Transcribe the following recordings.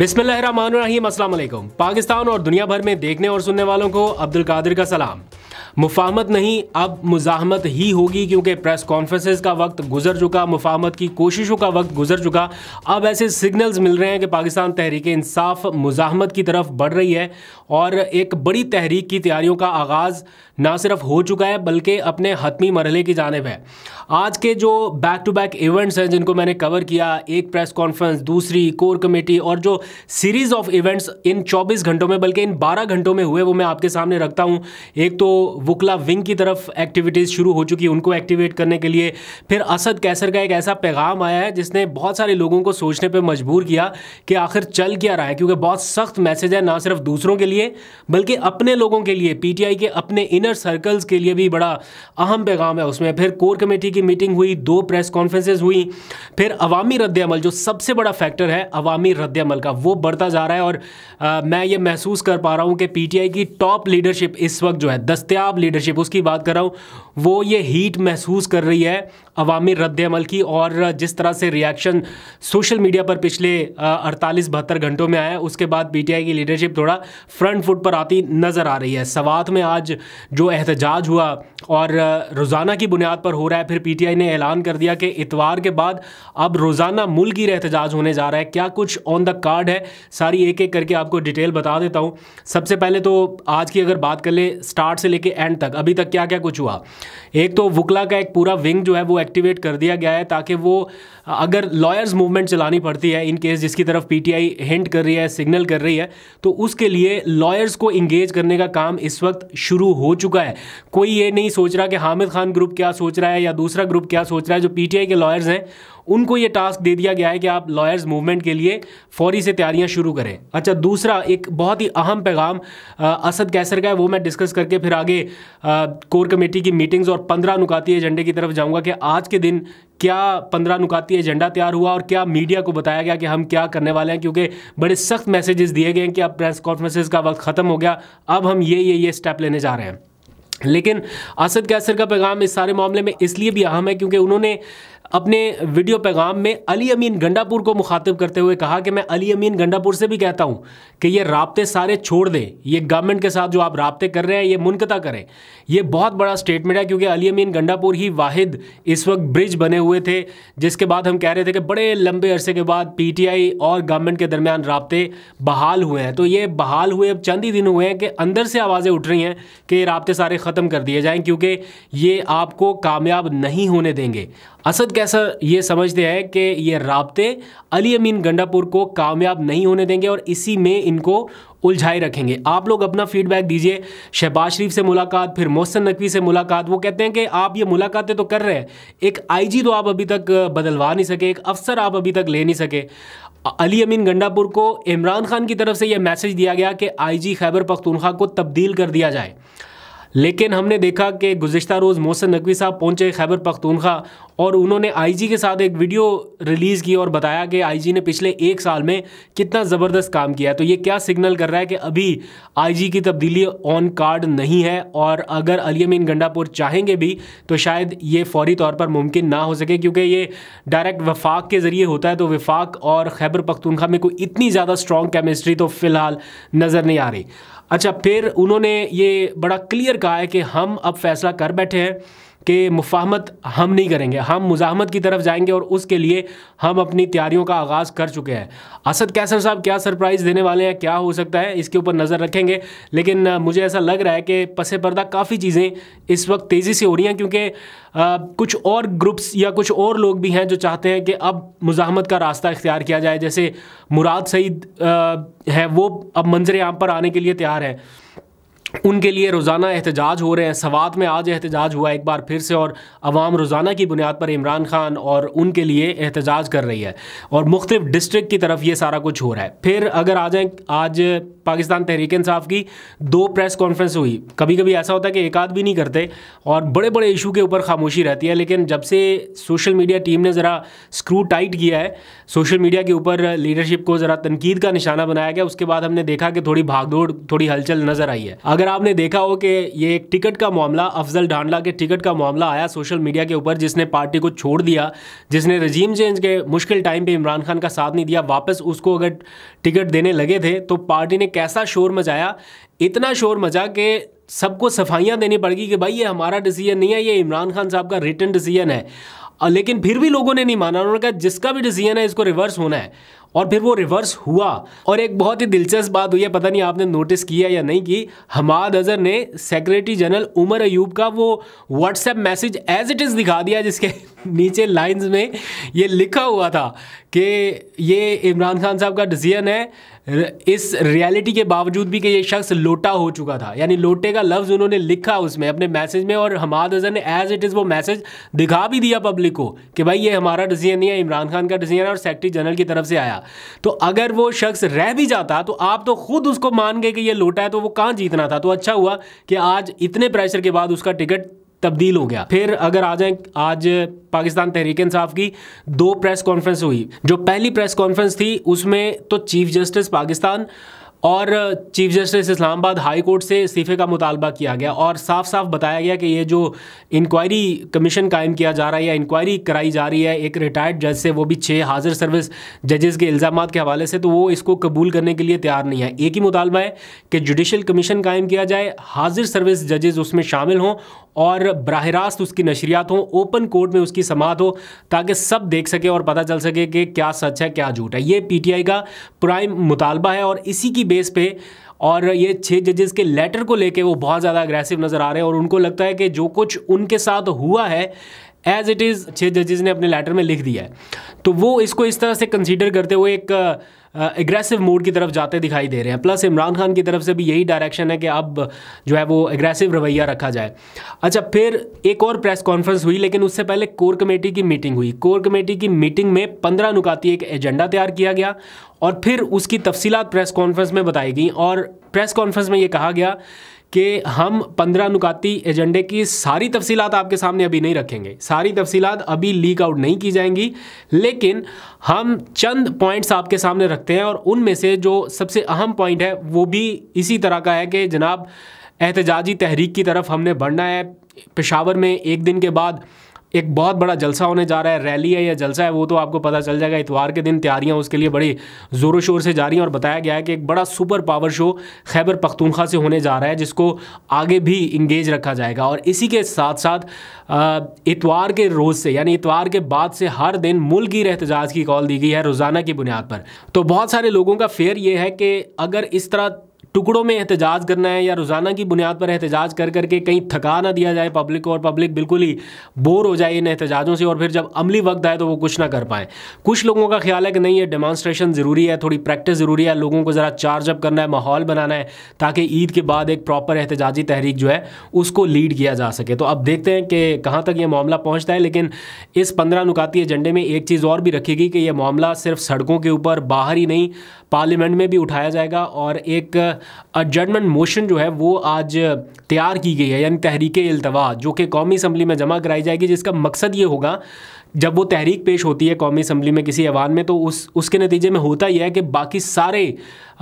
बिस्मिल्लाम पाकिस्तान और दुनिया भर में देखने और सुनने वालों को अब्दुल कादिर का सलाम मुफामत नहीं अब मुजाहमत ही होगी क्योंकि प्रेस कॉन्फ्रेंसेज का वक्त गुजर चुका मुफामत की कोशिशों का वक्त गुजर चुका अब ऐसे सिग्नल्स मिल रहे हैं कि पाकिस्तान तहरीक इंसाफ मुजाहमत की तरफ बढ़ रही है और एक बड़ी तहरीक की तैयारियों का आगाज़ ना सिर्फ हो चुका है बल्कि अपने हतमी मरहले की जानब है आज के जो बैक टू बैक इवेंट्स हैं जिनको मैंने कवर किया एक प्रेस कॉन्फ्रेंस दूसरी कोर कमेटी और जो सीरीज़ ऑफ इवेंट्स इन चौबीस घंटों में बल्कि इन बारह घंटों में हुए वो मैं आपके सामने रखता हूँ एक तो बुकला विंग की तरफ एक्टिविटीज़ शुरू हो चुकी है उनको एक्टिवेट करने के लिए फिर असद कैसर का एक ऐसा पैगाम आया है जिसने बहुत सारे लोगों को सोचने पर मजबूर किया कि आखिर चल क्या रहा है क्योंकि बहुत सख्त मैसेज है ना सिर्फ दूसरों के लिए बल्कि अपने लोगों के लिए पीटीआई के अपने इनर सर्कल्स के लिए भी बड़ा अहम पैगाम है उसमें फिर कोर कमेटी की मीटिंग हुई दो प्रेस कॉन्फ्रेंसेज हुई फिर अवामी रद्दमल जो सबसे बड़ा फैक्टर है अवामी रद्दमल का वो बढ़ता जा रहा है और आ, मैं ये महसूस कर पा रहा हूँ कि पीटीआई की टॉप लीडरशिप इस वक्त जो है दस्तियाब ख़राब लीडरशिप उसकी बात कर रहा हूँ वो ये हीट महसूस कर रही है अवामी रद्दमल की और जिस तरह से रिएक्शन सोशल मीडिया पर पिछले अड़तालीस बहत्तर घंटों में आया उसके बाद पीटीआई की लीडरशिप थोड़ा फ्रंट फुट पर आती नज़र आ रही है सवात में आज जो एहतजाज हुआ और रोज़ाना की बुनियाद पर हो रहा है फिर पीटीआई ने ऐलान कर दिया कि इतवार के बाद अब रोज़ाना मुल्क ही एहतजाज होने जा रहा है क्या कुछ ऑन द कार्ड है सारी एक एक करके आपको डिटेल बता देता हूँ सबसे पहले तो आज की अगर बात कर ले स्टार्ट से लेके एंड तक अभी तक क्या क्या कुछ हुआ एक तो वुकला का एक पूरा विंग जो है वो एक्टिवेट कर दिया गया है ताकि वो अगर लॉयर्स मूवमेंट चलानी पड़ती है इन केस जिसकी तरफ पीटीआई हिंट कर रही है सिग्नल कर रही है तो उसके लिए लॉयर्स को इंगेज करने का काम इस वक्त शुरू हो चुका है कोई ये नहीं सोच रहा कि हामिद खान ग्रुप क्या सोच रहा है या दूसरा ग्रुप क्या सोच रहा है जो पीटीआई के लॉयर्स हैं उनको ये टास्क दे दिया गया है कि आप लॉयर्स मूवमेंट के लिए फौरी से तैयारियां शुरू करें अच्छा दूसरा एक बहुत ही अहम पैगाम असद कैसर का है वो मैं डिस्कस करके फिर आगे आ, कोर कमेटी की मीटिंग्स और पंद्रह नुकाती एजेंडे की तरफ जाऊँगा कि आज के दिन क्या पंद्रह नुकाती एजेंडा तैयार हुआ और क्या मीडिया को बताया गया कि हम क्या करने वाले हैं क्योंकि बड़े सख्त मैसेजेस दिए गए हैं कि अब प्रेस कॉन्फ्रेंसेज का वक्त ख़त्म हो गया अब हम ये ये ये स्टेप लेने जा रहे हैं लेकिन असद कैसर का पैगाम इस सारे मामले में इसलिए भी अहम है क्योंकि उन्होंने अपने वीडियो पैगाम में अली अमीन गंडापुर को मुखातिब करते हुए कहा कि मैं अली अमीन गंडापुर से भी कहता हूँ कि ये रबते सारे छोड़ दें ये गवर्नमेंट के साथ जो आप रबते कर रहे हैं ये मुनकता करें ये बहुत बड़ा स्टेटमेंट है क्योंकि अली अमीन गंडापुर ही वाहिद इस वक्त ब्रिज बने हुए थे जिसके बाद हम कह रहे थे कि बड़े लंबे अरसे के बाद आई और गवर्नमेंट के दरमियान रबते बहाल हुए हैं तो ये बहाल हुए अब चंद ही दिन हुए हैं कि अंदर से आवाज़ें उठ रही हैं कि ये रबते सारे ख़त्म कर दिए जाएँ क्योंकि ये आपको कामयाब नहीं होने देंगे असद कैसा ये समझते हैं कि ये रबते अली अमीन गंडापुर को कामयाब नहीं होने देंगे और इसी में इनको उलझाए रखेंगे आप लोग अपना फीडबैक दीजिए शहबाज शरीफ से मुलाकात फिर मोहसन नकवी से मुलाकात वो कहते हैं कि आप ये मुलाकातें तो कर रहे हैं एक आईजी तो आप अभी तक बदलवा नहीं सके एक अफसर आप अभी तक ले नहीं सके अली अमीन गंडापुर को इमरान खान की तरफ से यह मैसेज दिया गया कि जी खैबर पख्तूनख्वा को तब्दील कर दिया जाए लेकिन हमने देखा कि गुज्तर रोज़ मोहसन नकवी साहब पहुंचे खैबर पख्तूनखा और उन्होंने आईजी के साथ एक वीडियो रिलीज़ की और बताया कि आईजी ने पिछले एक साल में कितना ज़बरदस्त काम किया है तो ये क्या सिग्नल कर रहा है कि अभी आईजी की तब्दीली ऑन कार्ड नहीं है और अगर अलियमीन गंडापुर चाहेंगे भी तो शायद ये फौरी तौर पर मुमकिन ना हो सके क्योंकि ये डायरेक्ट वफाक के ज़रिए होता है तो वफाक और खैबर पख्तूनखा में कोई इतनी ज़्यादा स्ट्रॉन्ग केमिस्ट्री तो फ़िलहाल नज़र नहीं आ रही अच्छा फिर उन्होंने ये बड़ा क्लियर कहा है कि हम अब फैसला कर बैठे हैं कि मुफाहमत हम नहीं करेंगे हम मुजाहमत की तरफ जाएंगे और उसके लिए हम अपनी तैयारियों का आगाज़ कर चुके हैं असद कैसर साहब क्या सरप्राइज़ देने वाले हैं क्या हो सकता है इसके ऊपर नज़र रखेंगे लेकिन मुझे ऐसा लग रहा है कि पसे पर्दा काफ़ी चीज़ें इस वक्त तेज़ी से हो रही हैं क्योंकि कुछ और ग्रुप्स या कुछ और लोग भी हैं जो चाहते हैं कि अब मुजाहमत का रास्ता इख्तियार किया जाए जैसे मुराद सईद है वो अब मंजर यहाँ पर आने के लिए तैयार है उनके लिए रोज़ाना एहतजाज हो रहे हैं सवात में आज एहतजाज हुआ एक बार फिर से और अवाम रोज़ाना की बुनियाद पर इमरान खान और उनके लिए एहतजाज कर रही है और मुख्तफ डिस्ट्रिक्ट की तरफ ये सारा कुछ हो रहा है फिर अगर आ जाए आज पाकिस्तान तहरीक इंसाफ की दो प्रेस कॉन्फ्रेंस हुई कभी कभी ऐसा होता है कि एक आध भी नहीं करते और बड़े बड़े इशू के ऊपर खामोशी रहती है लेकिन जब से सोशल मीडिया टीम ने ज़रा स्क्रू टाइट किया है सोशल मीडिया के ऊपर लीडरशिप को ज़रा तनकीद का निशाना बनाया गया उसके बाद हमने देखा कि थोड़ी भागदौड़ थोड़ी हलचल नज़र आई है अगर आपने देखा हो कि ये एक टिकट का मामला अफजल ढांडला के टिकट का मामला आया सोशल मीडिया के ऊपर जिसने पार्टी को छोड़ दिया जिसने रजीम चेंज के मुश्किल टाइम पर इमरान खान का साथ नहीं दिया वापस उसको अगर टिकट देने लगे थे तो पार्टी ने कैसा शोर मचाया इतना शोर मचा कि सबको सफाइयाँ देनी पड़ गई कि भाई ये हमारा डिसीजन नहीं है ये इमरान खान साहब का रिटर्न डिसीजन है और लेकिन फिर भी लोगों ने नहीं माना उन्होंने कहा जिसका भी डिसीजन है इसको रिवर्स होना है और फिर वो रिवर्स हुआ और एक बहुत ही दिलचस्प बात हुई है पता नहीं आपने नोटिस किया या नहीं की हमाद अजहर ने सेक्रेटरी जनरल उमर अयूब का वो WhatsApp message as it is दिखा दिया जिसके नीचे लाइंस में ये लिखा हुआ था कि ये इमरान खान साहब का डिसीजन है इस रियलिटी के बावजूद भी कि ये शख्स लोटा हो चुका था यानी लोटे का लफ्ज़ उन्होंने लिखा उसमें अपने मैसेज में और हमाद हसन ने एज इट इज़ वो मैसेज दिखा भी दिया पब्लिक को कि भाई ये हमारा डिसीजन नहीं है इमरान खान का डिसीजन है और सेक्रेटरी जनरल की तरफ से आया तो अगर वो शख्स रह भी जाता तो आप तो खुद उसको मान गए कि ये लोटा है तो वो कहाँ जीतना था तो अच्छा हुआ कि आज इतने प्रेशर के बाद उसका टिकट तब्दील हो गया फिर अगर आ जाए आज पाकिस्तान तहरीक इंसाफ की दो प्रेस कॉन्फ्रेंस हुई जो पहली प्रेस कॉन्फ्रेंस थी उसमें तो चीफ जस्टिस पाकिस्तान और chief justice Islamabad high court से इस्तीफे का मुतालबा किया गया और साफ साफ बताया गया कि ये जो इंक्वायरी कमीशन कायम किया जा रहा है या इंक्वायरी कराई जा रही है एक रिटायर्ड जज से वो भी छः हाजिर सर्विस जजेस के इल्ज़ाम के हवाले से तो वो इसको कबूल करने के लिए तैयार नहीं है एक ही मुतालबा है कि जुडिशल कमीशन कायम किया जाए हाजिर सर्विस जजेज़ उसमें शामिल हों और बरह रास्त उसकी नशरियात हों ओपन कोर्ट में उसकी समात हो ताकि सब देख सके और पता चल सके कि क्या सच है क्या झूठ है ये पीटीआई का प्राइम मुतालबा है और इसी की बेस पे और ये छः जजेस के लेटर को लेके वो बहुत ज़्यादा अग्रेसिव नज़र आ रहे हैं और उनको लगता है कि जो कुछ उनके साथ हुआ है एज इट इज़ छः जजेज़ ने अपने लेटर में लिख दिया है तो वो इसको इस तरह से कंसिडर करते हुए एक एग्रेसिव मोड की तरफ जाते दिखाई दे रहे हैं प्लस इमरान खान की तरफ से भी यही डायरेक्शन है कि अब जो है वो एग्रेसिव रवैया रखा जाए अच्छा फिर एक और प्रेस कॉन्फ्रेंस हुई लेकिन उससे पहले कोर कमेटी की मीटिंग हुई कोर कमेटी की मीटिंग में पंद्रह नुकाती एक एजेंडा तैयार किया गया और फिर उसकी तफसीत प्रेस कॉन्फ्रेंस में बताई गई और प्रेस कॉन्फ्रेंस में ये कहा गया कि हम पंद्रह नुकाती एजेंडे की सारी तफसीलात आपके सामने अभी नहीं रखेंगे सारी तफसीलात अभी लीक आउट नहीं की जाएंगी लेकिन हम चंद पॉइंट्स आपके सामने रखते हैं और उनमें से जो सबसे अहम पॉइंट है वो भी इसी तरह का है कि जनाब एहतजाजी तहरीक की तरफ हमने बढ़ना है पेशावर में एक दिन के बाद एक बहुत बड़ा जलसा होने जा रहा है रैली है या जलसा है वो तो आपको पता चल जाएगा इतवार के दिन तैयारियां उसके लिए बड़ी ज़ोरों शोर से जारी हैं और बताया गया है कि एक बड़ा super power show Khyber Pakhtunkhwa से होने जा रहा है जिसको आगे भी इंगेज रखा जाएगा और इसी के साथ साथ इतवार के रोज़ से यानी इतवार के बाद से हर दिन मुल्क एहतजाज की कॉल दी गई है रोज़ाना की बुनियाद पर तो बहुत सारे लोगों का फेयर ये है कि अगर इस तरह टुकड़ों में एहतजाज करना है या रोज़ाना की बुनियाद पर एहतजाज कर करके कहीं थका ना दिया जाए पब्लिक को और पब्लिक बिल्कुल ही बोर हो जाए इन एहतजाजों से और फिर जब अमली वक्त आए तो वो कुछ ना कर पाएँ कुछ लोगों का ख्याल है कि नहीं ये डेमानस्ट्रेशन ज़रूरी है थोड़ी प्रैक्टिस ज़रूरी है लोगों को ज़रा चार्जअप करना है माहौल बनाना है ताकि ईद के बाद एक प्रॉपर एहतजाजी तहरीक जो है उसको लीड किया जा सके तो अब देखते हैं कि कहाँ तक ये मामला पहुँचता है लेकिन इस पंद्रह नुकाती एजेंडे में एक चीज़ और भी रखी गई कि यह मामला सिर्फ सड़कों के ऊपर बाहर ही नहीं पार्लियामेंट में भी उठाया जाएगा और एक अडजमेंट मोशन जो है वो आज तैयार की गई है यानी तहरीक अल्तवा जो कि कौमी असम्बली में जमा कराई जाएगी जिसका मकसद ये होगा जब वो तहरीक पेश होती है कौमी असम्बली में किसी ऐवान में तो उस उसके नतीजे में होता यह है कि बाकी सारे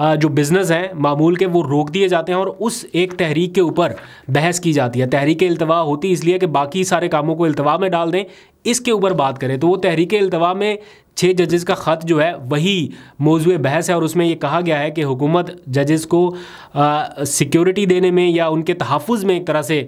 जो बिज़नेस हैं मामूल के वो रोक दिए जाते हैं और उस एक तहरीक के ऊपर बहस की जाती है तहरीक अल्तवा होती इसलिए कि बाकी सारे कामों को अल्तवा में डाल दें इसके ऊपर बात करें तो वो तहरीक अल्तवा में छः जजेस का ख़त जो है वही मौजू बहस है और उसमें ये कहा गया है कि हुकूमत जजेस को सिक्योरिटी देने में या उनके तहफ़ में एक तरह से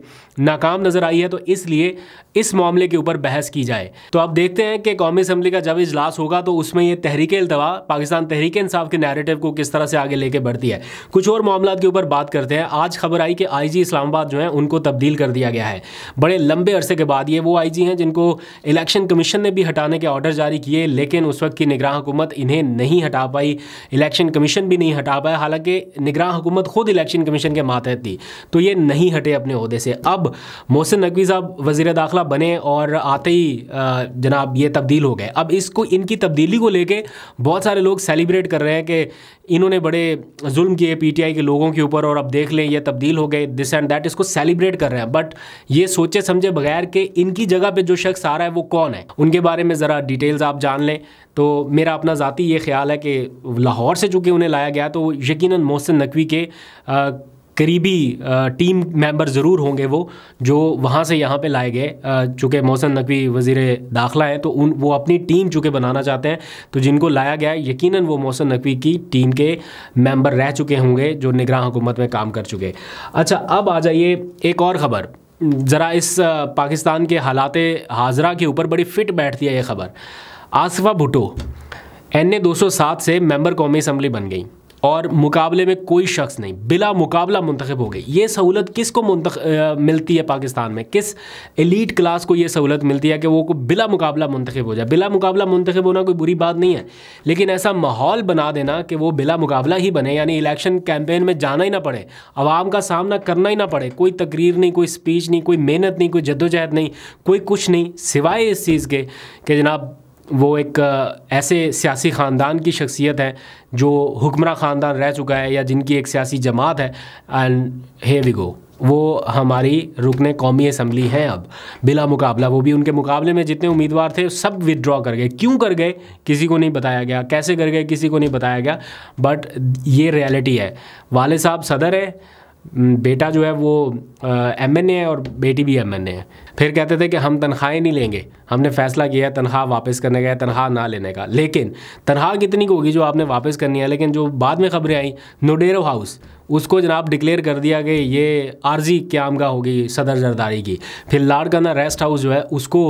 नाकाम नजर आई है तो इसलिए इस मामले के ऊपर बहस की जाए तो आप देखते हैं कि कौमी असम्बली का जब इजलास होगा तो उसमें ये तहरीक अल्तवा पाकिस्तान तहरीक इंसाफ के नैरेटिव को किस तरह से आगे लेके बढ़ती है कुछ और मामला के ऊपर बात करते हैं आज खबर आई कि आई जी इस्लामाबाद जो है उनको तब्दील कर दिया गया है बड़े लंबे अरसे के बाद ये वो आई जी हैं जिनको इलेक्शन कमीशन ने भी हटाने के ऑर्डर जारी किए लेकिन उस वक्त की निगरान हुकूमत इन्हें नहीं हटा पाई इलेक्शन कमीशन भी नहीं हटा पाया हालांकि निगरान हुकूमत खुद इलेक्शन कमीशन के मातहत थी तो ये नहीं हटे अपने अहदे से अब मोहसिन नकवी साहब वजीर दाखिला बने और आते ही जनाब ये तब्दील हो गए अब इसको इनकी तब्दीली को लेके बहुत सारे लोग सेलिब्रेट कर रहे हैं कि इन्होंने बड़े जुल्म किए पीटीआई के लोगों के ऊपर और अब देख लें ये तब्दील हो गए दिस एंड दैट इसको सेलिब्रेट कर रहे हैं बट ये सोचे समझे बगैर कि इनकी जगह पर जो शख्स आ रहा है वो कौन है उनके बारे में ज़रा डिटेल्स आप जान लें तो मेरा अपना ज़ाती ये ख्याल है कि लाहौर से चूँकि उन्हें लाया गया तो यकीन मोहसिन नकवी के करीबी टीम मेंबर ज़रूर होंगे वो जो वहाँ से यहाँ पे लाए गए चूँकि मोहसन नकवी वज़ी दाखिला हैं तो उन वो अपनी टीम चूँकि बनाना चाहते हैं तो जिनको लाया गया है यकीन वो मोहसन नकवी की टीम के मेंबर रह चुके होंगे जो निगरान हुकूमत में काम कर चुके अच्छा अब आ जाइए एक और ख़बर ज़रा इस पाकिस्तान के हालात हाजरा के ऊपर बड़ी फिट बैठती है ये खबर आसफा भुटो एन ए दो सौ सात से मेम्बर कौमी असम्बली बन गई और मुकाबले में कोई शख्स नहीं बिला मुकाबला मंतखब हो गई ये सहूलत किस को मुंतख मिलती है पाकिस्तान में किस एलिट क्लास को ये सहूलत मिलती है कि वो बिला मुकाबला मंतखब हो जाए बिला मुकाबला मंतखब होना कोई बुरी बात नहीं है लेकिन ऐसा माहौल बना देना कि वो बिला मुकाबला ही बने यानी इलेक्शन कैंपेन में जाना ही ना पड़े आवाम का सामना करना ही ना पड़े कोई तकरीर नहीं कोई स्पीच नहीं कोई मेहनत नहीं कोई जद्दोजहद नहीं कोई कुछ नहीं सिवाए इस चीज़ के कि जनाब वो एक ऐसे सियासी ख़ानदान की शख्सियत है जो हुक्मरा ख़ानदान रह चुका है या जिनकी एक सियासी जमात है एंड हे वी गो वो हमारी रुकन कौमी असम्बली हैं अब बिला मुकाबला वो भी उनके मुकाबले में जितने उम्मीदवार थे सब विदड्रॉ कर गए क्यों कर गए किसी को नहीं बताया गया कैसे कर गए किसी को नहीं बताया गया बट ये रियलिटी है वाले साहब सदर है हम्म, बेटा जो है वो एम एन ए है और बेटी भी एम एन ए है फिर कहते थे कि हम तनख्वाहें नहीं लेंगे हमने फैसला किया है तनख्वाह वापस करने का है तनख्वाह ना लेने का लेकिन तनख्वाह कितनी होगी जो आपने वापस करनी है लेकिन जो बाद में खबरें आई नोडेरो हाउस उसको जनाब डिक्लेयर कर दिया कि ये आर्जी क्यामगा होगी सदर जरदारी की फिर लाड़काना रेस्ट हाउस जो है उसको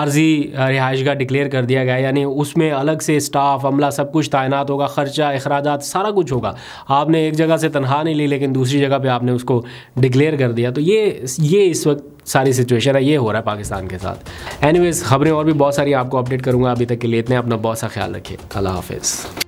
आर्जी रिहाइशगा का डिक्लेयर कर दिया गया यानी उसमें अलग से स्टाफ अमला सब कुछ तैनात होगा ख़र्चा अखराज सारा कुछ होगा आपने एक जगह से तनख्वाह नहीं ली लेकिन दूसरी जगह पर आपने उसको डिक्लेयर कर दिया तो ये ये इस वक्त सारी सिचुएशन है ये हो रहा है पाकिस्तान के साथ एनीवेज खबरें और भी बहुत सारी आपको अपडेट करूँगा अभी तक के लिए इतने अपना बहुत सा ख्याल रखिए अल्लाह हाफिज़